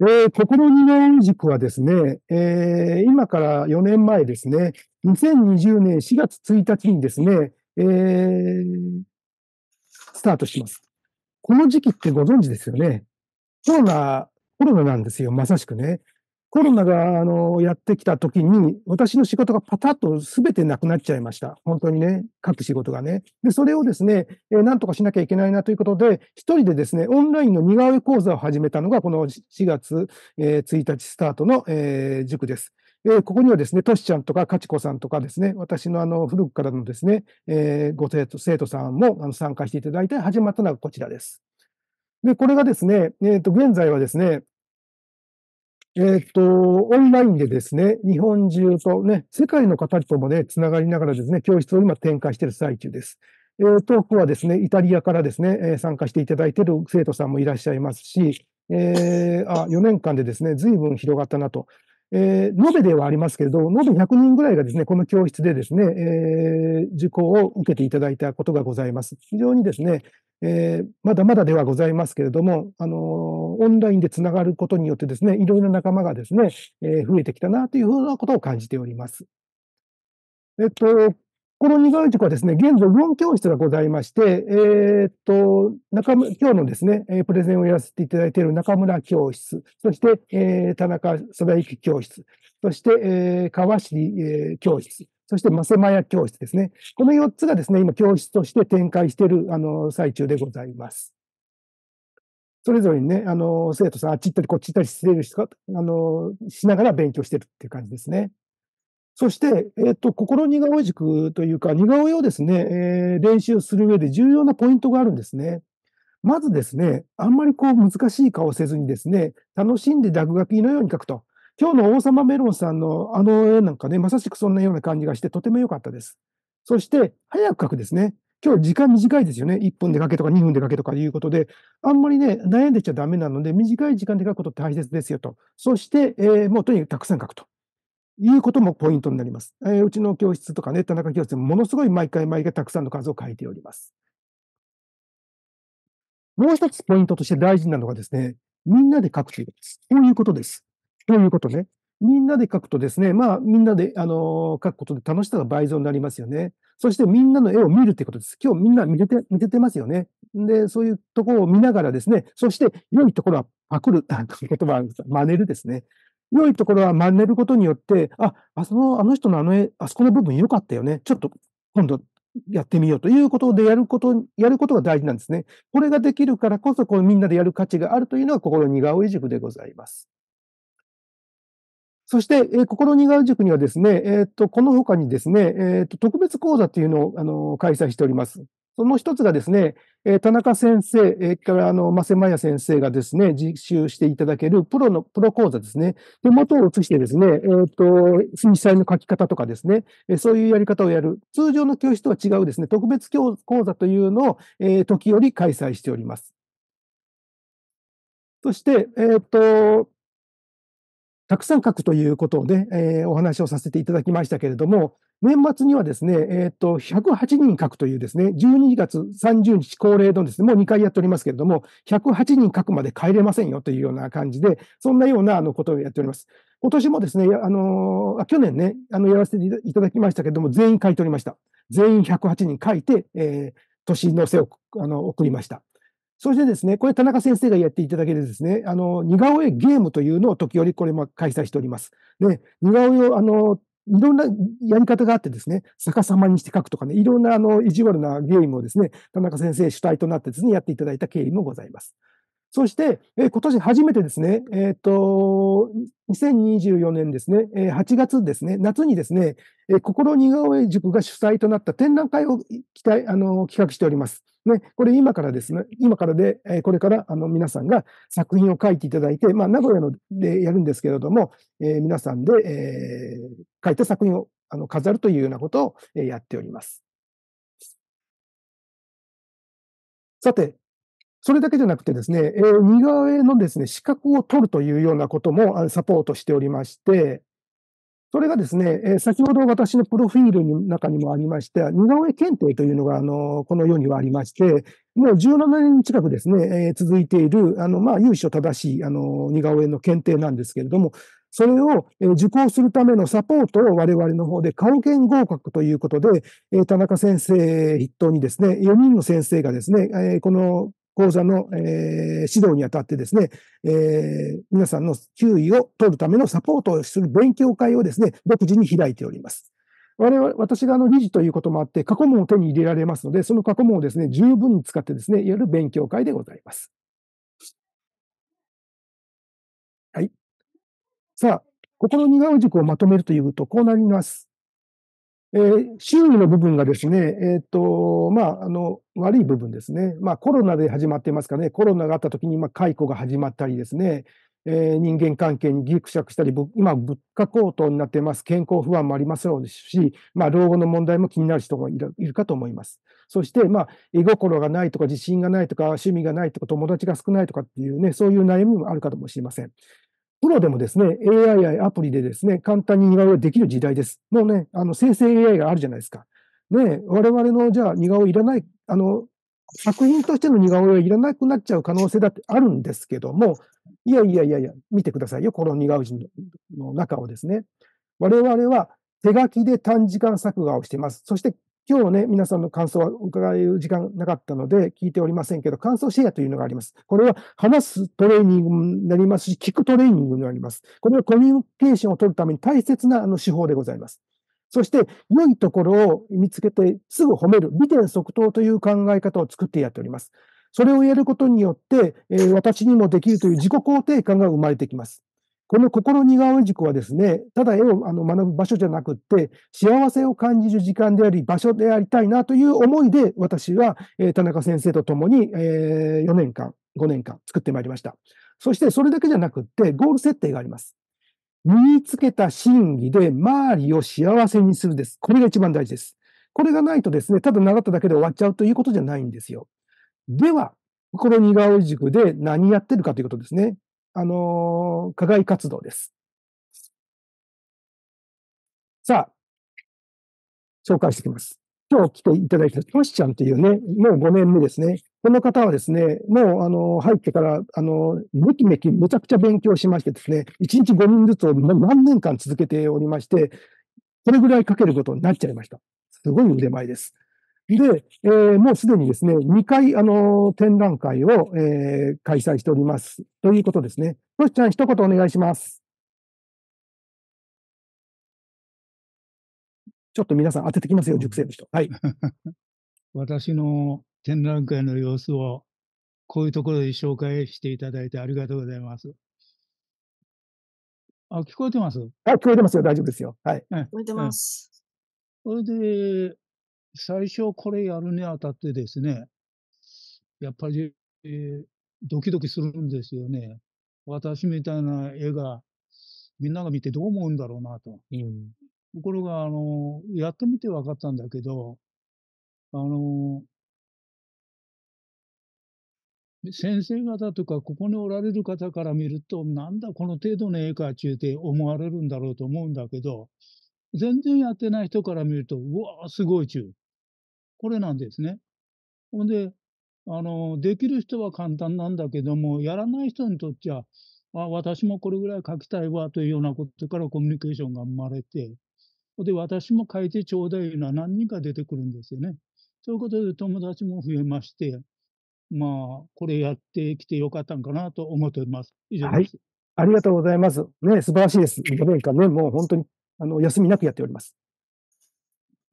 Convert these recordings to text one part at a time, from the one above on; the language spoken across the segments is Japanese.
えー、この二年軸はですね、えー、今から4年前ですね、2020年4月1日にですね、えー、スタートします。この時期ってご存知ですよね。コロナ、コロナなんですよ、まさしくね。コロナが、あの、やってきた時に、私の仕事がパタッと全てなくなっちゃいました。本当にね、各仕事がね。で、それをですね、えー、なんとかしなきゃいけないなということで、一人でですね、オンラインの似顔絵講座を始めたのが、この4月、えー、1日スタートの、えー、塾です。えー、ここにはですね、トシちゃんとかカチコさんとかですね、私のあの古くからのですね、えー、ご生徒生徒さんもあの参加していただいて始まったのがこちらです。で、これがですね、えっ、ー、と、現在はですね、えー、っと、オンラインでですね、日本中とね、世界の方ともね、つながりながらですね、教室を今展開している最中です。えー、トークはですね、イタリアからですね、え参加していただいている生徒さんもいらっしゃいますし、えー、あ4年間でですね、随分広がったなと。えー、延べではありますけれど、延べ100人ぐらいがですね、この教室でですね、えー、受講を受けていただいたことがございます。非常にですね、えー、まだまだではございますけれども、あのー、オンラインでつながることによってですね、いろいろな仲間がですね、えー、増えてきたなというふうなことを感じております。えっと、この二号塾はですね、現在論教室がございまして、えー、っと、中村、今日のですね、プレゼンをやらせていただいている中村教室、そして、えー、田中貞之教室、そして、えー、川尻、えー、教室、そして、マセマヤ教室ですね。この4つがですね、今教室として展開している、あの、最中でございます。それぞれにね、あの、生徒さん、あっち行ったりこっち行ったりしてるしあの、しながら勉強してるっていう感じですね。そして、えっ、ー、と、心似顔絵塾というか、似顔絵をですね、えー、練習する上で重要なポイントがあるんですね。まずですね、あんまりこう難しい顔をせずにですね、楽しんで落書きのように書くと。今日の王様メロンさんのあの絵なんかね、まさしくそんなような感じがして、とても良かったです。そして、早く書くですね。今日時間短いですよね。1分で書けとか2分で書けとかいうことで、あんまりね、悩んでちゃダメなので、短い時間で書くこと大切ですよと。そして、えー、もうとにかくたくさん書くと。いうこともポイントになります。えー、うちの教室とかね、田中教室、ものすごい毎回毎回たくさんの数を書いております。もう一つポイントとして大事なのがですね、みんなで書くということです。こういうことです。こういうことね。みんなで書くとですね、まあ、みんなで、あのー、書くことで楽しさが倍増になりますよね。そしてみんなの絵を見るってことです。今日みんな見れて、見れてますよね。で、そういうところを見ながらですね、そして良いところはパクる、言葉、真似るですね。良いところは真似ることによって、あ、あその、あの人のあの絵、あそこの部分良かったよね。ちょっと、今度やってみようということでやること、やることが大事なんですね。これができるからこそ、こうみんなでやる価値があるというのが心似顔絵塾でございます。そして、えー、心似顔塾にはですね、えっ、ー、と、この他にですね、えっ、ー、と、特別講座というのを、あの、開催しております。その一つがですね、え田中先生、えからあの、マセマヤ先生がですね、実習していただけるプロの、プロ講座ですね。で、元を移してですね、えっ、ー、と、水彩の書き方とかですね、えそういうやり方をやる。通常の教室とは違うですね、特別講座というのを、えー、時折開催しております。そして、えっ、ー、と、たくさん書くということで、えー、お話をさせていただきましたけれども、年末にはですね、えっ、ー、と、108人書くというですね、12月30日恒例のですね、もう2回やっておりますけれども、108人書くまで帰れませんよというような感じで、そんなようなあのことをやっております。今年もですね、あの去年ね、あの、やらせていただきましたけれども、全員書いておりました。全員108人書いて、えー、年の瀬をあの送りました。そしてですね、これ田中先生がやっていただけるですね、あの、似顔絵ゲームというのを時折これも開催しております。で、似顔絵を、あの、いろんなやり方があってですね、逆さまにして書くとかね、いろんなあの、意地悪なゲームをですね、田中先生主体となってですね、やっていただいた経緯もございます。そして、え今年初めてですね、えっ、ー、と、2024年ですね、え8月ですね、夏にですね、え心似顔絵塾が主催となった展覧会を期待、あの、企画しております。ね、これ今からですね、今からで、えこれから、あの、皆さんが作品を書いていただいて、まあ、名古屋のでやるんですけれども、え皆さんで、え書いた作品をあの飾るというようなことを、えやっております。さて、それだけじゃなくてですね、えー、似顔絵のですね、資格を取るというようなこともサポートしておりまして、それがですね、えー、先ほど私のプロフィールの中にもありました、似顔絵検定というのが、あの、この世にはありまして、もう17年近くですね、えー、続いている、あの、まあ、由緒正しい、あの、似顔絵の検定なんですけれども、それを、え受講するためのサポートを我々の方で、顔研合格ということで、え田中先生筆頭にですね、4人の先生がですね、えこの講座の、えー、指導にあたってですね、えー、皆さんの注意を取るためのサポートをする勉強会をですね、独自に開いております。我々、私があの理事ということもあって、過去問を手に入れられますので、その過去問をですね、十分に使ってですね、やる勉強会でございます。はい。さあ、心の合う塾をまとめるというと、こうなります。えー、周囲の部分がですね、えっ、ー、と、まあ、あの、悪い部分ですね。まあ、コロナで始まっていますかね。コロナがあった時に、まあ、解雇が始まったりですね、えー、人間関係にぎくしゃくしたり、今、物価高騰になっています。健康不安もありますし、まあ、老後の問題も気になる人もいるかと思います。そして、まあ、絵心がないとか、自信がないとか、趣味がないとか、友達が少ないとかっていうね、そういう悩みもあるかもしれません。プロでもですね、AI やアプリでですね、簡単に似顔絵ができる時代です。もうね、あの、生成 AI があるじゃないですか。ね、我々の、じゃあ、似顔絵いらない、あの、作品としての似顔絵はいらなくなっちゃう可能性だってあるんですけども、いやいやいやいや、見てくださいよ、この似顔絵の中をですね。我々は手書きで短時間作画をしています。そして今日ね、皆さんの感想は伺える時間なかったので聞いておりませんけど、感想シェアというのがあります。これは話すトレーニングになりますし、聞くトレーニングになります。これはコミュニケーションを取るために大切なあの手法でございます。そして、良いところを見つけてすぐ褒める、美点即答という考え方を作ってやっております。それをやることによって、えー、私にもできるという自己肯定感が生まれてきます。この心似顔絵塾はですね、ただ絵をあの学ぶ場所じゃなくって、幸せを感じる時間であり、場所でありたいなという思いで、私は、えー、田中先生と共に、えー、4年間、5年間作ってまいりました。そしてそれだけじゃなくって、ゴール設定があります。身につけた真偽で周りを幸せにするです。これが一番大事です。これがないとですね、ただ習っただけで終わっちゃうということじゃないんですよ。では、心似顔絵塾で何やってるかということですね。あの、課外活動です。さあ、紹介していきます。今日来ていただいたトシちゃんというね、もう5年目ですね。この方はですね、もうあの、入ってから、あの、めきめきめちゃくちゃ勉強しましてですね、1日5人ずつを何年間続けておりまして、これぐらいかけることになっちゃいました。すごい腕前です。で、えー、もうすでにですね、2回、あの、展覧会を、えー、開催しております。ということですね。ロシちゃん、一言お願いします。ちょっと皆さん当ててきますよ、熟成の人。はい。私の展覧会の様子を、こういうところで紹介していただいてありがとうございます。あ、聞こえてますあ、聞こえてますよ。大丈夫ですよ。はい。聞こえてます。それで、最初これやるにあたってですね、やっぱり、えー、ドキドキするんですよね。私みたいな絵が、みんなが見てどう思うんだろうなと。うん、ところが、あの、やってみて分かったんだけど、あの、先生方とか、ここにおられる方から見ると、なんだこの程度の絵かちゅうて思われるんだろうと思うんだけど、全然やってない人から見ると、うわー、すごいちゅう。これなんですね。ほんで、あの、できる人は簡単なんだけども、やらない人にとっちゃ、あ、私もこれぐらい書きたいわというようなことからコミュニケーションが生まれて、で、私も書いてちょうだいというのは何人か出てくるんですよね。そういうことで友達も増えまして、まあ、これやってきてよかったんかなと思っております。以上です。はい。ありがとうございます。ね、素晴らしいです。5年間ね、もう本当に、あの、休みなくやっております。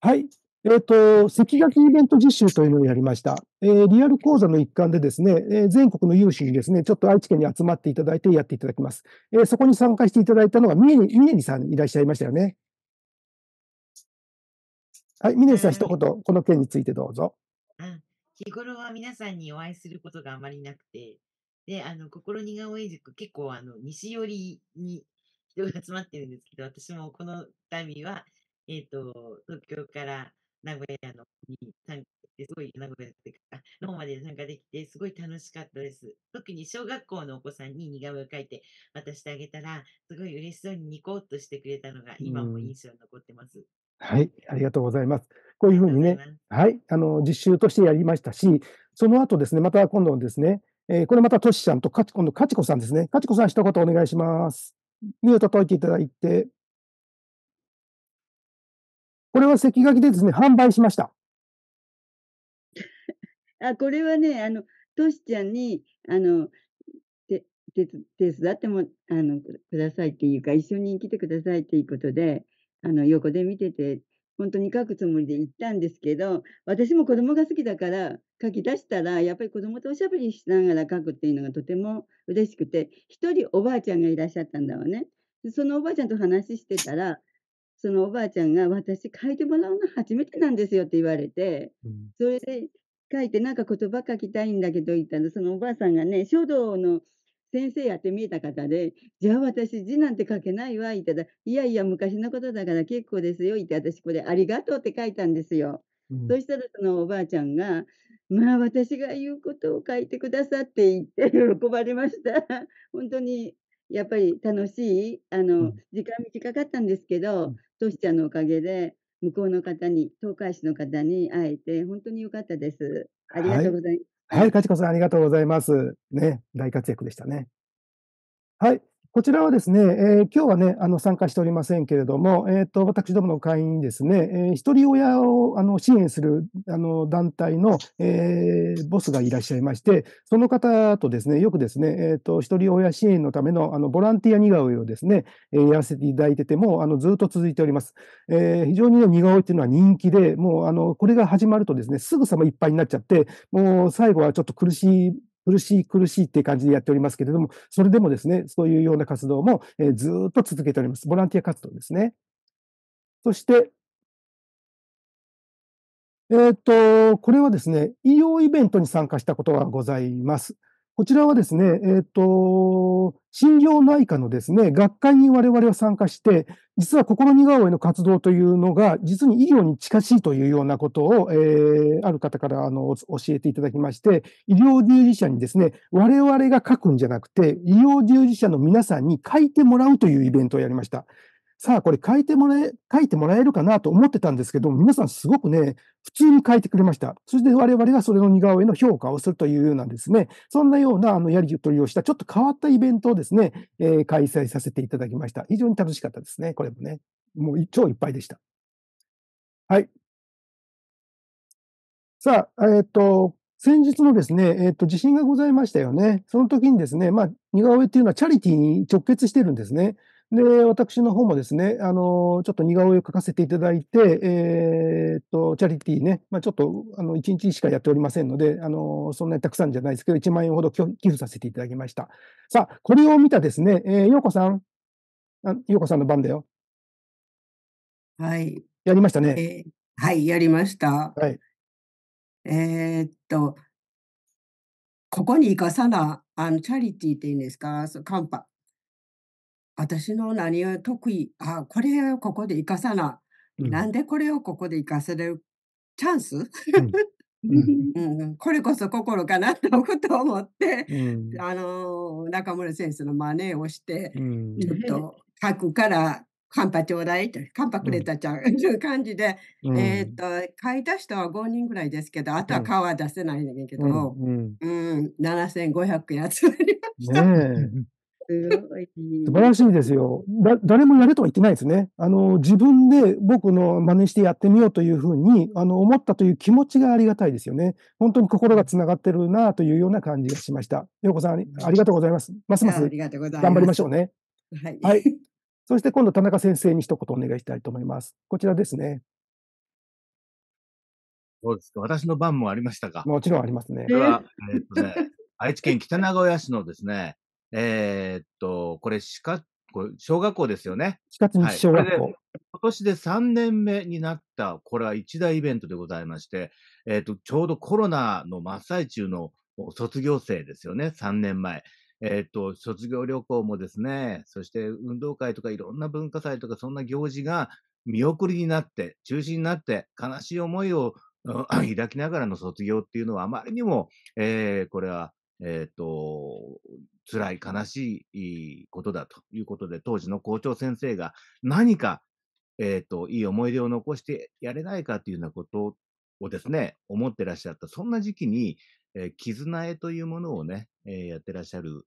はい。えっ、ー、と、石垣イベント実習というのをやりました。えー、リアル講座の一環でですね、えー、全国の有志にですね、ちょっと愛知県に集まっていただいてやっていただきます。えー、そこに参加していただいたのが、峰にさんいらっしゃいましたよね。はい、峰にさん、一言、この件についてどうぞ。日頃は皆さんにお会いすることがあまりなくて、で、あの、心似顔絵塾、結構、あの、西寄りに人が集まってるんですけど、私もこの度は、えっ、ー、と、東京から、名古屋のに参加すごい、名古屋ってか、の方まで参加できて、すごい楽しかったです。特に小学校のお子さんに似顔絵を描いて渡してあげたら、すごい嬉しそうにニコッとしてくれたのが、今も印象に残ってます。はい、ありがとうございます。こういうふうにね、はい、あの、実習としてやりましたし、その後ですね、また今度ですね、えー、これまたトシちゃんとかち、今度、かちこさんですね。かちこさん、一言お願いします。ミュート解いていただいて。これは石垣でですね、販売しました。あ、これはね、あの、トシちゃんに、あの、て、て、手伝っても、あの、くださいっていうか、一緒に来てくださいっていうことで、あの、横で見てて、本当に書くつもりで行ったんですけど、私も子供が好きだから書き出したら、やっぱり子供とおしゃべりしながら書くっていうのがとても嬉しくて、一人おばあちゃんがいらっしゃったんだわね。そのおばあちゃんと話してたら、そのおばあちゃんが、私書いてもらうの初めてなんですよって言われて、うん、それで書いてなんか言葉書きたいんだけど言ったら、そのおばあさんがね、書道の先生やって見えた方で、じゃあ私字なんて書けないわ、言ったら、いやいや昔のことだから結構ですよ、言って私これありがとうって書いたんですよ。うん、そしたらそのおばあちゃんが、まあ私が言うことを書いてくださって言って喜ばれました。本当にやっぱり楽しい、あの、うん、時間短かったんですけど、うん、トシちゃんのおかげで、向こうの方に、東海市の方に会えて、本当に良かったです。ありがとうございます。はい、はい、かちこさん、ありがとうございます。ね、大活躍でしたね。はい。こちらはですね、えー、今日はね、あの参加しておりませんけれども、えーと、私どもの会員にですね、えー、一人親をあの支援するあの団体の、えー、ボスがいらっしゃいまして、その方とですね、よくですね、えーと、と一人親支援のためのあのボランティア似顔絵をですね、えー、やらせていただいてても、あのずっと続いております。えー、非常に、ね、似顔絵っていうのは人気で、もうあのこれが始まるとですね、すぐさまいっぱいになっちゃって、もう最後はちょっと苦しい苦しい苦しいっていう感じでやっておりますけれども、それでもですね、そういうような活動も、えー、ずっと続けております。ボランティア活動ですね。そして、えっ、ー、と、これはですね、医療イベントに参加したことがございます。こちらはですね、えっ、ー、と、心療内科のですね、学会に我々は参加して、実は心似顔絵の活動というのが、実に医療に近しいというようなことを、えー、ある方からあの教えていただきまして、医療従事者にですね、我々が書くんじゃなくて、医療従事者の皆さんに書いてもらうというイベントをやりました。さあ、これ書いてもらえ、書いてもらえるかなと思ってたんですけど皆さんすごくね、普通に書いてくれました。そして我々がそれの似顔絵の評価をするというようなですね、そんなようなあのやり取りをした、ちょっと変わったイベントをですね、えー、開催させていただきました。非常に楽しかったですね、これもね。もう超いっぱいでした。はい。さあ、えっ、ー、と、先日のですね、えっ、ー、と、地震がございましたよね。その時にですね、まあ、似顔絵っていうのはチャリティーに直結してるんですね。で、私の方もですね、あの、ちょっと似顔絵を描かせていただいて、えー、っと、チャリティーね、まあ、ちょっと、あの、1日しかやっておりませんので、あの、そんなにたくさんじゃないですけど、1万円ほど寄付させていただきました。さあ、これを見たですね、えー、ようこさん。あ、ようこさんの番だよ。はい。やりましたね。えー、はい、やりました。はい。えー、っと、ここに生かさな、あの、チャリティーっていうんですか、カンパ、私の何を得意、あ、これをここで生かさな、うん、なんでこれをここで生かせるチャンス、これこそ心かなとこと思って、うん、あの中村先生の真似をして、うん、ちょっと書くからカンパちょうだいとカンパくれたちゃう、うん、という感じで、えっと書いた人は5人ぐらいですけどあとは顔は出せないんだけど、うんうん、7500円集まりました。ね素晴らしいですよ。だ誰もやれとは言ってないですね。あの、自分で僕の真似してやってみようというふうに、あの、思ったという気持ちがありがたいですよね。本当に心がつながってるなというような感じがしました。ようこさん、ありがとうございます。ますます頑張りましょうね。はい、はい。そして今度、田中先生に一言お願いしたいと思います。こちらですね。そうですか。私の番もありましたかもちろんありますね。こは、えー、とね、愛知県北名古屋市のですね、えー、っと、これ、しか、これ小学校ですよね。4月に小学校、はい、今年で3年目になった、これは一大イベントでございまして、えー、っと、ちょうどコロナの真っ最中の卒業生ですよね、3年前。えっ、ー、と、卒業旅行もですね、そして運動会とかいろんな文化祭とかそんな行事が見送りになって、中止になって悲しい思いを、うん、抱きながらの卒業っていうのはあまりにも、えー、これは、えっ、ー、と、辛い悲しいことだということで、当時の校長先生が何か、えっ、ー、と、いい思い出を残してやれないかというようなことをですね、思ってらっしゃった、そんな時期に、えー、絆絵というものをね、えー、やってらっしゃる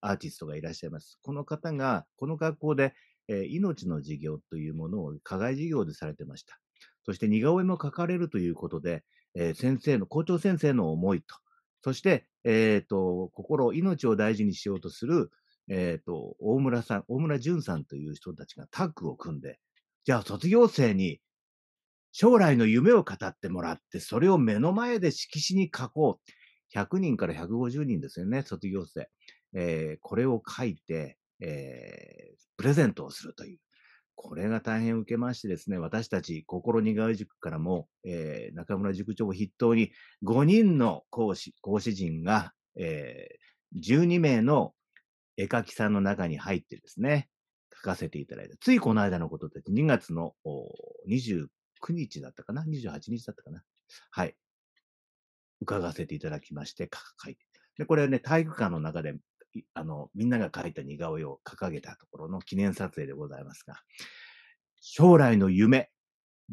アーティストがいらっしゃいます。この方が、この学校で、えー、命の授業というものを課外授業でされてました。そして似顔絵も描かれるということで、えー、先生の、校長先生の思いとそして、えー、と、心、命を大事にしようとする、えー、と、大村さん、大村淳さんという人たちがタッグを組んで、じゃあ卒業生に将来の夢を語ってもらって、それを目の前で色紙に書こう。100人から150人ですよね、卒業生。えー、これを書いて、えー、プレゼントをするという。これが大変受けましてですね、私たち心苦い塾からも、えー、中村塾長を筆頭に5人の講師、講師陣が、えー、12名の絵描きさんの中に入ってですね、書かせていただいた。ついこの間のことで2月の29日だったかな ?28 日だったかなはい。伺わせていただきまして、書いて。で、これはね、体育館の中であの、みんなが描いた似顔絵を掲げたところの記念撮影でございますが、将来の夢、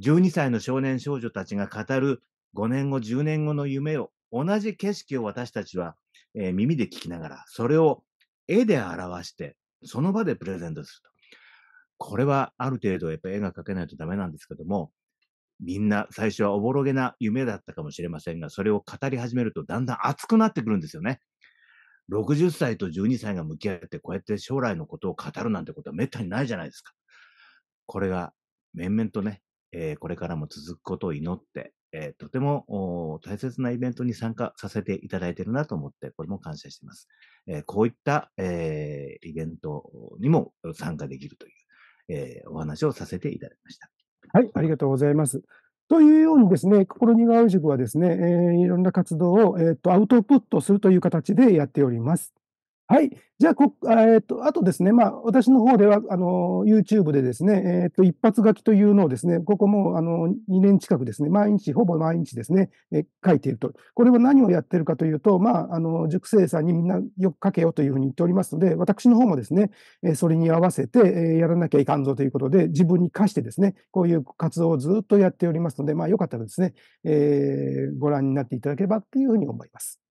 12歳の少年少女たちが語る5年後、10年後の夢を、同じ景色を私たちは、えー、耳で聞きながら、それを絵で表して、その場でプレゼントすると。これはある程度やっぱ絵が描けないとダメなんですけども、みんな最初はおぼろげな夢だったかもしれませんが、それを語り始めるとだんだん熱くなってくるんですよね。60歳と12歳が向き合って、こうやって将来のことを語るなんてことは滅多にないじゃないですか。これが、面々とね、えー、これからも続くことを祈って、えー、とても大切なイベントに参加させていただいているなと思って、これも感謝しています。えー、こういった、えー、イベントにも参加できるという、えお話をさせていただきました。はい、ありがとうございます。というようにですね、心ロニガ塾はですね、えー、いろんな活動を、えーとアウトプットするという形でやっております。はい。じゃあ、こ、えっ、ー、と、あとですね、まあ、私の方では、あの、YouTube でですね、えっ、ー、と、一発書きというのをですね、ここも、あの、2年近くですね、毎日、ほぼ毎日ですね、え書いていると。これは何をやってるかというと、まあ、あの、塾生さんにみんなよく書けよというふうに言っておりますので、私の方もですね、えそれに合わせて、えやらなきゃいかんぞということで、自分に課してですね、こういう活動をずっとやっておりますので、まあ、よかったらですね、えー、ご覧になっていただければというふうに思います。